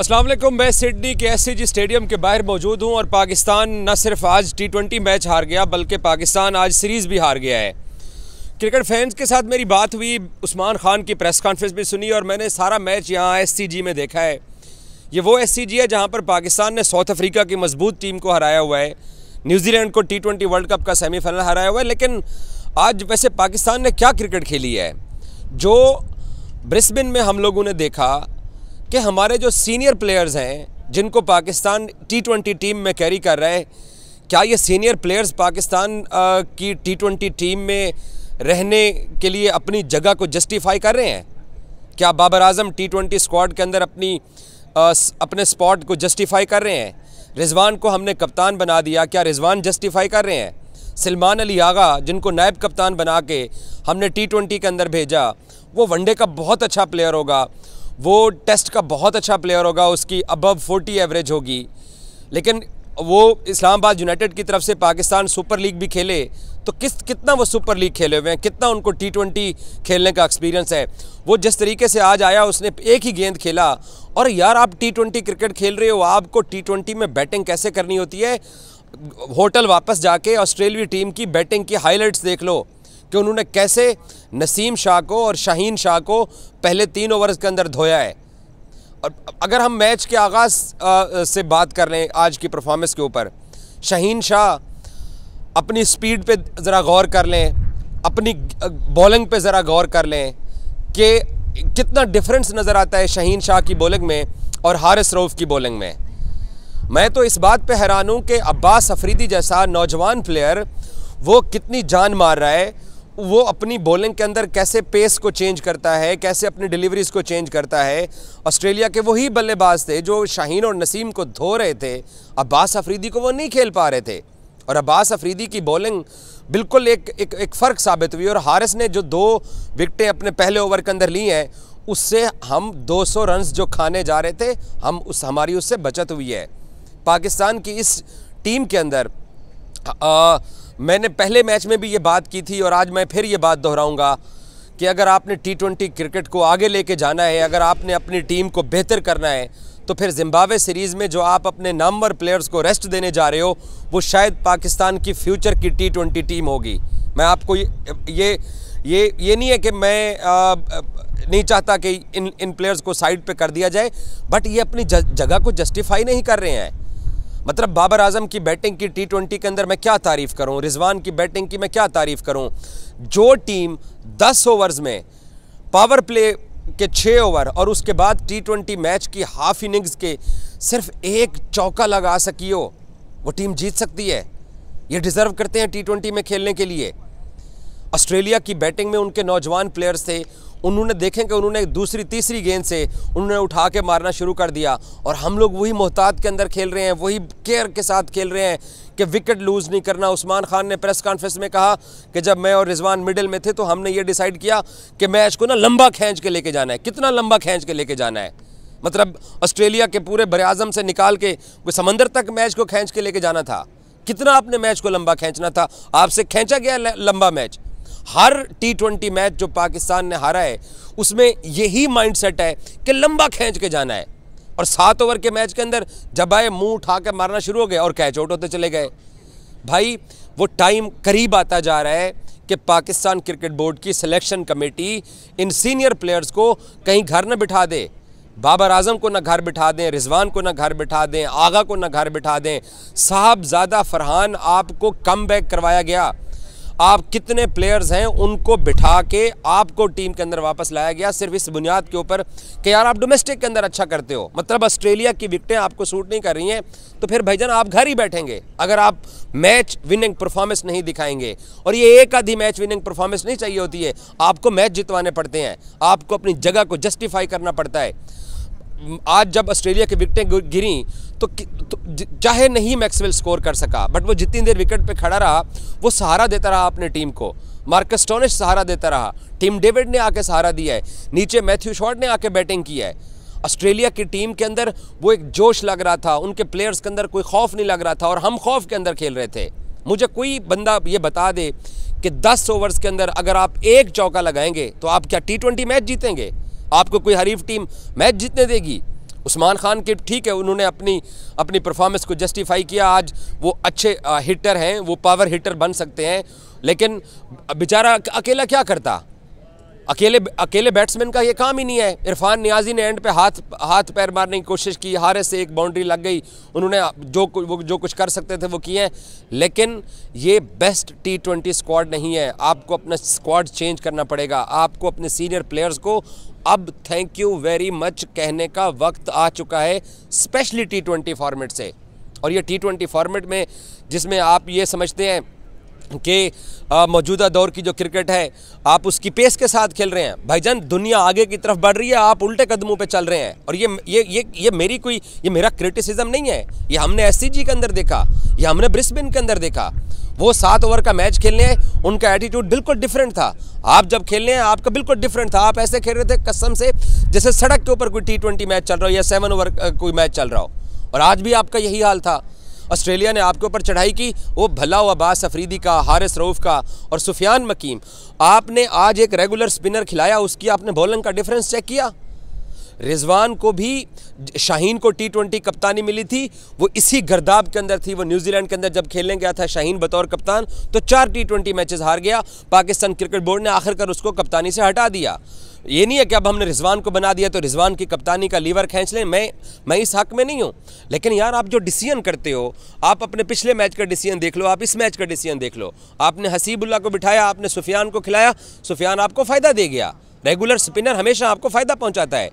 असलम मैं सिडनी के S stadium के बाहर मौजूद हूँ और पाकिस्तान न सिर्फ आज टी ट्वेंटी मैच हार गया बल्कि पाकिस्तान आज सीरीज़ भी हार गया है क्रिकेट फैंस के साथ मेरी बात हुई उस्मान खान की प्रेस कॉन्फ्रेंस भी सुनी और मैंने सारा मैच यहाँ एस में देखा है ये वो एस है जहाँ पर पाकिस्तान ने साउथ अफ्रीका की मजबूत टीम को हराया हुआ है न्यूजीलैंड को टी ट्वेंटी वर्ल्ड कप का सेमीफाइनल हराया हुआ है लेकिन आज वैसे पाकिस्तान ने क्या क्रिकेट खेली है जो ब्रिस्बिन में हम लोगों ने देखा कि हमारे जो सीनियर प्लेयर्स हैं जिनको पाकिस्तान टी ट्वेंटी टीम में कैरी कर रहे हैं क्या ये सीनियर प्लेयर्स पाकिस्तान की टी ट्वेंटी टीम में रहने के लिए अपनी जगह को जस्टिफाई कर रहे हैं क्या Babar Azam T twenty squad के अंदर अपनी आ, अपने स्पॉट को जस्टिफाई कर रहे हैं रिजवान को हमने कप्तान बना दिया क्या रिजवान जस्टिफाई कर रहे हैं सलमान अली आगा जिनको नायब कप्तान बना के हमने टी ट्वेंटी के अंदर भेजा वो वनडे का बहुत अच्छा प्लेयर होगा वो टेस्ट का बहुत अच्छा प्लेयर होगा उसकी अबव 40 एवरेज होगी लेकिन वो इस्लामाबाद यूनाइटेड की तरफ से पाकिस्तान सुपर लीग भी खेले तो किस कितना वो सुपर लीग खेले हुए हैं कितना उनको टी ट्वेंटी खेलने का एक्सपीरियंस है वो जिस तरीके से आज आया उसने एक ही गेंद खेला और यार आप टी ट्वेंटी क्रिकेट खेल रहे हो आपको टी ट्वेंटी में बैटिंग कैसे करनी होती है होटल वापस जाके ऑस्ट्रेलिया टीम की बैटिंग की हाईलाइट्स देख लो कि उन्होंने कैसे नसीम शाह को और शाहीन शाह को पहले तीन ओवर्स के अंदर धोया है और अगर हम मैच के आगाज़ से बात कर लें आज की परफॉर्मेंस के ऊपर शहीन शाह अपनी स्पीड पे ज़रा गौर कर लें अपनी बॉलिंग पे ज़रा गौर कर लें कि कितना डिफरेंस नज़र आता है शहीन शाह की बॉलिंग में और हारिस रऊफ़ की बॉलिंग में मैं तो इस बात पे हैरान हूँ कि अब्बास अफरीदी जैसा नौजवान प्लेयर वो कितनी जान मार रहा है वो अपनी बॉलिंग के अंदर कैसे पेस को चेंज करता है कैसे अपनी डिलीवरीज को चेंज करता है ऑस्ट्रेलिया के वही बल्लेबाज थे जो शाहीन और नसीम को धो रहे थे अब्बास अफरीदी को वो नहीं खेल पा रहे थे और अब्बास अफरीदी की बॉलिंग बिल्कुल एक एक, एक फ़र्क साबित हुई और हारिस ने जो दो विकटें अपने पहले ओवर के अंदर ली हैं उससे हम 200 रन्स जो खाने जा रहे थे हम उस हमारी उससे बचत हुई है पाकिस्तान की इस टीम के अंदर आ, मैंने पहले मैच में भी ये बात की थी और आज मैं फिर ये बात दोहराऊंगा कि अगर आपने टी ट्वेंटी क्रिकेट को आगे लेके जाना है अगर आपने अपनी टीम को बेहतर करना है तो फिर जिम्बावे सीरीज़ में जो आप अपने नामवर प्लेयर्स को रेस्ट देने जा रहे हो वो शायद पाकिस्तान की फ्यूचर की टी ट्वेंटी टीम होगी मैं आपको ये ये ये, ये नहीं है कि मैं आ, नहीं चाहता कि इन इन प्लेयर्स को साइड पे कर दिया जाए बट ये अपनी जगह को जस्टिफाई नहीं कर रहे हैं मतलब बाबर आजम की बैटिंग की टी ट्वेंटी के अंदर मैं क्या तारीफ़ करूँ रिजवान की बैटिंग की मैं क्या तारीफ़ करूँ जो टीम दस ओवर्स में पावर प्ले के छः ओवर और उसके बाद टी ट्वेंटी मैच की हाफ इनिंग्स के सिर्फ एक चौका लगा सकी हो वो टीम जीत सकती है ये डिज़र्व करते हैं टी ट्वेंटी में खेलने के लिए ऑस्ट्रेलिया की बैटिंग में उनके नौजवान प्लेयर्स थे उन्होंने देखें कि उन्होंने दूसरी तीसरी गेंद से उन्होंने उठा के मारना शुरू कर दिया और हम लोग वही मोहतात के अंदर खेल रहे हैं वही केयर के साथ खेल रहे हैं कि विकेट लूज़ नहीं करना उस्मान खान ने प्रेस कॉन्फ्रेंस में कहा कि जब मैं और रिजवान मिडिल में थे तो हमने ये डिसाइड किया कि मैच को ना लंबा खींच के लेके जाना है कितना लंबा खींच के लेके जाना है मतलब ऑस्ट्रेलिया के पूरे बरआज़म से निकाल के कोई समंदर तक मैच को खींच के लेके जाना था कितना आपने मैच को लंबा खींचना था आपसे खींचा गया लंबा मैच हर टी ट्वेंटी मैच जो पाकिस्तान ने हारा है उसमें यही माइंड सेट है कि लंबा खींच के जाना है और सात ओवर के मैच के अंदर जब आए मुंह उठा के मारना शुरू हो गया और कैच आउट होते चले गए भाई वो टाइम करीब आता जा रहा है कि पाकिस्तान क्रिकेट बोर्ड की सिलेक्शन कमेटी इन सीनियर प्लेयर्स को कहीं घर न बिठा दे बाबर आजम को ना घर बिठा दें रिजवान को ना घर बिठा दें आगा को ना घर बिठा दें साहब ज़्यादा फरहान आपको कम बैक करवाया गया आप कितने प्लेयर्स हैं उनको बिठा के आपको टीम के अंदर वापस लाया गया सिर्फ इस बुनियाद के ऊपर कि यार आप डोमेस्टिक के अंदर अच्छा करते हो मतलब ऑस्ट्रेलिया की विकटें आपको सूट नहीं कर रही हैं तो फिर भाईजान आप घर ही बैठेंगे अगर आप मैच विनिंग परफॉर्मेंस नहीं दिखाएंगे और ये एक आधी मैच विनिंग परफॉर्मेंस नहीं चाहिए होती है आपको मैच जितवाने पड़ते हैं आपको अपनी जगह को जस्टिफाई करना पड़ता है आज जब ऑस्ट्रेलिया की विकटें गिरी तो, तो चाहे नहीं मैक्सवेल स्कोर कर सका बट वो जितनी देर विकेट पे खड़ा रहा वो सहारा देता रहा अपने टीम को मार्कस टोनिश सहारा देता रहा टीम डेविड ने आके सहारा दिया है नीचे मैथ्यू शॉर्ट ने आके बैटिंग की है ऑस्ट्रेलिया की टीम के अंदर वो एक जोश लग रहा था उनके प्लेयर्स के अंदर कोई खौफ नहीं लग रहा था और हम खौफ के अंदर खेल रहे थे मुझे कोई बंदा ये बता दे कि 10 ओवर्स के अंदर अगर आप एक चौका लगाएंगे तो आप क्या टी मैच जीतेंगे आपको कोई हरीफ टीम मैच जीतने देगी उस्मान खान के ठीक है उन्होंने अपनी अपनी परफॉर्मेंस को जस्टिफाई किया आज वो अच्छे हिटर हैं वो पावर हिटर बन सकते हैं लेकिन बेचारा अकेला क्या करता अकेले अकेले बैट्समैन का ये काम ही नहीं है इरफान नियाजी ने एंड पे हाथ हाथ पैर मारने की कोशिश की हारे से एक बाउंड्री लग गई उन्होंने जो वो जो कुछ कर सकते थे वो किए लेकिन ये बेस्ट टी ट्वेंटी स्क्वाड नहीं है आपको अपना स्क्वाड चेंज करना पड़ेगा आपको अपने सीनियर प्लेयर्स को अब थैंक यू वेरी मच कहने का वक्त आ चुका है स्पेशली टी ट्वेंटी फॉर्मेट से और ये टी ट्वेंटी फॉर्मेट में जिसमें आप ये समझते हैं कि मौजूदा दौर की जो क्रिकेट है आप उसकी पेस के साथ खेल रहे हैं भाईजान दुनिया आगे की तरफ बढ़ रही है आप उल्टे कदमों पे चल रहे हैं और ये ये ये ये मेरी कोई ये मेरा क्रिटिसिज्म नहीं है ये हमने एस के अंदर देखा ये हमने ब्रिस्बिन के अंदर देखा वो सात ओवर का मैच खेलने आए उनका एटीट्यूड बिल्कुल डिफरेंट था आप जब खेलने हैं आपका बिल्कुल डिफरेंट था आप ऐसे खेल रहे थे कसम से जैसे सड़क के ऊपर कोई टी ट्वेंटी मैच चल रहा हो या सेवन ओवर कोई मैच चल रहा हो और आज भी आपका यही हाल था ऑस्ट्रेलिया ने आपके ऊपर चढ़ाई की वो भला हुआ अब्बास अफरीदी का हारिस रऊफ़ का और सुफियान मकीम आपने आज एक रेगुलर स्पिनर खिलाया उसकी आपने बॉलिंग का डिफरेंस चेक किया रिजवान को भी शाहीन को टी ट्वेंटी कप्तानी मिली थी वो इसी गर्दाब के अंदर थी वो न्यूजीलैंड के अंदर जब खेलने गया था शाहीन बतौर कप्तान तो चार टी ट्वेंटी मैचेस हार गया पाकिस्तान क्रिकेट बोर्ड ने आखिरकार उसको कप्तानी से हटा दिया ये नहीं है कि अब हमने रिजवान को बना दिया तो रिजवान की कप्तानी का लीवर खींच लें मैं मैं इस हक में नहीं हूँ लेकिन यार आप जो डिसीजन करते हो आप अपने पिछले मैच का डिसीजन देख लो आप इस मैच का डिसीजन देख लो आपने हसीबुल्ला को बिठाया आपने सुफियान को खिलाया सुफियान आपको फ़ायदा दे गया रेगुलर स्पिनर हमेशा आपको फ़ायदा पहुँचाता है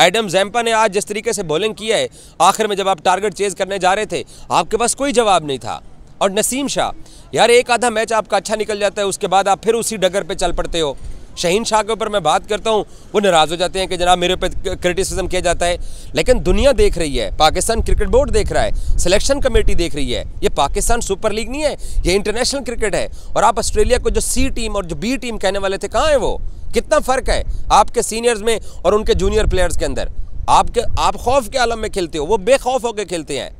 एडम जैम्पा ने आज जिस तरीके से बॉलिंग किया है आखिर में जब आप टारगेट चेज करने जा रहे थे आपके पास कोई जवाब नहीं था और नसीम शाह यार एक आधा मैच आपका अच्छा निकल जाता है उसके बाद आप फिर उसी डगर पर चल पड़ते हो शहीन शाह के ऊपर मैं बात करता हूँ वो नाराज़ हो जाते हैं कि जनाब मेरे पे क्रिटिसिज्म किया जाता है लेकिन दुनिया देख रही है पाकिस्तान क्रिकेट बोर्ड देख रहा है सिलेक्शन कमेटी देख रही है ये पाकिस्तान सुपर लीग नहीं है ये इंटरनेशनल क्रिकेट है और आप ऑस्ट्रेलिया को जो सी टीम और जो बी टीम कहने वाले थे कहाँ है वो कितना फ़र्क है आपके सीनियर्स में और उनके जूनियर प्लेयर्स के अंदर आपके आप खौफ के आलम में खेलते हो वो बेखौफ होकर खेलते हैं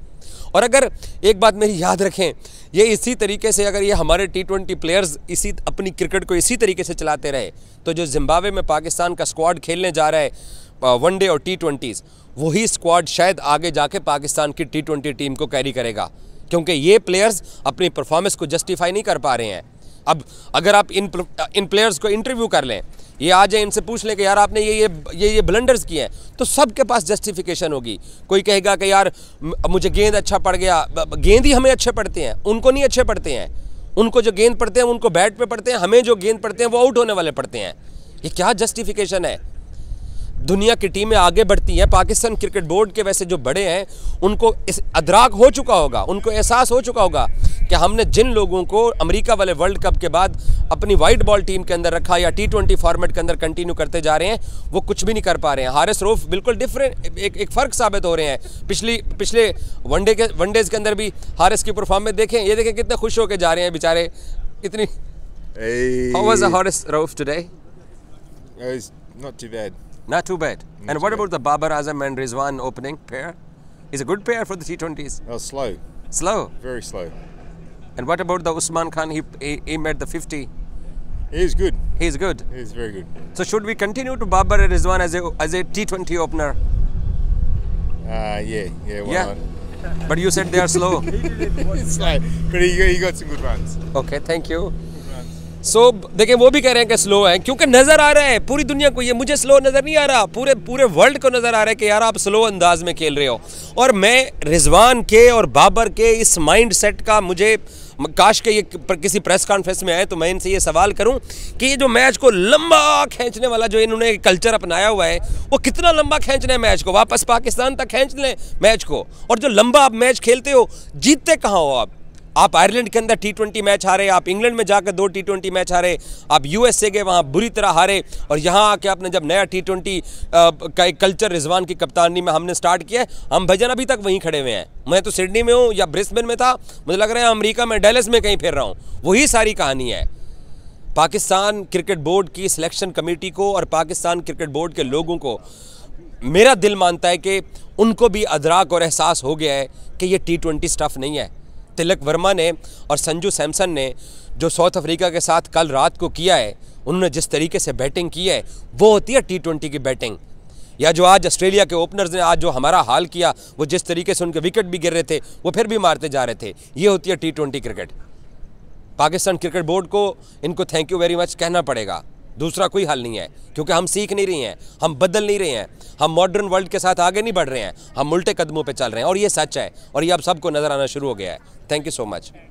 और अगर एक बात मेरी याद रखें ये इसी तरीके से अगर ये हमारे टी ट्वेंटी प्लेयर्स इसी अपनी क्रिकेट को इसी तरीके से चलाते रहे तो जो जिम्बावे में पाकिस्तान का स्क्वाड खेलने जा रहा है वनडे और टी ट्वेंटीज़ वही स्क्वाड शायद आगे जाके पाकिस्तान की टी ट्वेंटी टीम को कैरी करेगा क्योंकि ये प्लेयर्स अपनी परफॉर्मेंस को जस्टिफाई नहीं कर पा रहे हैं अब अगर आप इन इन प्लेयर्स को इंटरव्यू कर लें ये आ जाए इनसे पूछ लें कि यार आपने ये ये ये ये ब्लंडर्स किए हैं तो सबके पास जस्टिफिकेशन होगी कोई कहेगा कि यार मुझे गेंद अच्छा पड़ गया गेंद ही हमें अच्छे पड़ते हैं उनको नहीं अच्छे पड़ते हैं उनको जो गेंद पड़ते हैं उनको बैट पर पड़ते हैं हमें जो गेंद पड़ते हैं वो आउट होने वाले पड़ते हैं ये क्या जस्टिफिकेशन है दुनिया की टीमें आगे बढ़ती हैं पाकिस्तान क्रिकेट बोर्ड के वैसे जो बड़े हैं उनको इस अदराक हो चुका होगा उनको एहसास हो चुका होगा कि हमने जिन लोगों को अमेरिका वाले वर्ल्ड कप के बाद अपनी वाइट बॉल टीम के अंदर रखा या टी फॉर्मेट के अंदर कंटिन्यू करते जा रहे हैं वो कुछ भी नहीं कर पा रहे हैं हारिस रूफ बिल्कुल डिफरेंट एक एक फ़र्क साबित हो रहे हैं पिछली पिछले वनडे के वनडेज़ के अंदर भी हारिस की परफॉर्मेंस देखें ये देखें कितने खुश होकर जा रहे हैं बेचारे इतनी How was the Horace Roof today? it's not too bad. Not too bad. Not and too what bad. about the Babar Azam and Rizwan opening pair? Is a good pair for the T20s. Oh, slow. Slow. Very slow. And what about the Usman Khan? He, he, he made the 50. He's good. He's good. He's very good. So should we continue to Babar and Rizwan as a, as a T20 opener? Uh, yeah, yeah, yeah. But you said they are slow. slow, but he, he got some good runs. Okay, thank you. So so, देखें वो भी कह रहे हैं कि slow है क्योंकि नज़र आ रहा है पूरी दुनिया को ये मुझे स्लो नज़र नहीं आ रहा पूरे पूरे वर्ल्ड को नज़र आ रहा है कि यार आप स्लो अंदाज में खेल रहे हो और मैं रिजवान के और बाबर के इस माइंड सेट का मुझे काश के ये किसी प्रेस कॉन्फ्रेंस में आए तो मैं इनसे ये सवाल करूं कि ये जो मैच को लंबा खींचने वाला जो इन्होंने कल्चर अपनाया हुआ है वो कितना लंबा खींचना है मैच को वापस पाकिस्तान तक खींच लें मैच को और जो लंबा आप मैच खेलते हो जीतते कहाँ हो आप आप आयरलैंड के अंदर टी ट्वेंटी मैच हारे आप इंग्लैंड में जाकर दो टी ट्वेंटी मैच हारे आप यूएसए गए वहाँ बुरी तरह हारे और यहाँ आके आपने जब नया टी ट्वेंटी का एक कल्चर रिजवान की कप्तानी में हमने स्टार्ट किया हम भजन अभी तक वहीं खड़े हुए हैं मैं तो सिडनी में हूँ या ब्रिस्बेन में था मुझे लग रहा है अमरीका में डेलस में कहीं फिर रहा हूँ वही सारी कहानी है पाकिस्तान क्रिकेट बोर्ड की सिलेक्शन कमेटी को और पाकिस्तान क्रिकेट बोर्ड के लोगों को मेरा दिल मानता है कि उनको भी अदराक और एहसास हो गया है कि ये टी ट्वेंटी स्टफ़ नहीं है तिलक वर्मा ने और संजू सैमसन ने जो साउथ अफ्रीका के साथ कल रात को किया है उन्होंने जिस तरीके से बैटिंग की है वो होती है टी ट्वेंटी की बैटिंग या जो आज ऑस्ट्रेलिया के ओपनर्स ने आज जो हमारा हाल किया वो जिस तरीके से उनके विकेट भी गिर रहे थे वो फिर भी मारते जा रहे थे ये होती है T twenty cricket Pakistan cricket board को इनको थैंक यू वेरी मच कहना पड़ेगा दूसरा कोई हल नहीं है क्योंकि हम सीख नहीं रहे हैं हम बदल नहीं रहे हैं हम मॉडर्न वर्ल्ड के साथ आगे नहीं बढ़ रहे हैं हम उल्टे कदमों पर चल रहे हैं और ये सच है और ये अब सबको नज़र आना शुरू हो गया है थैंक यू सो मच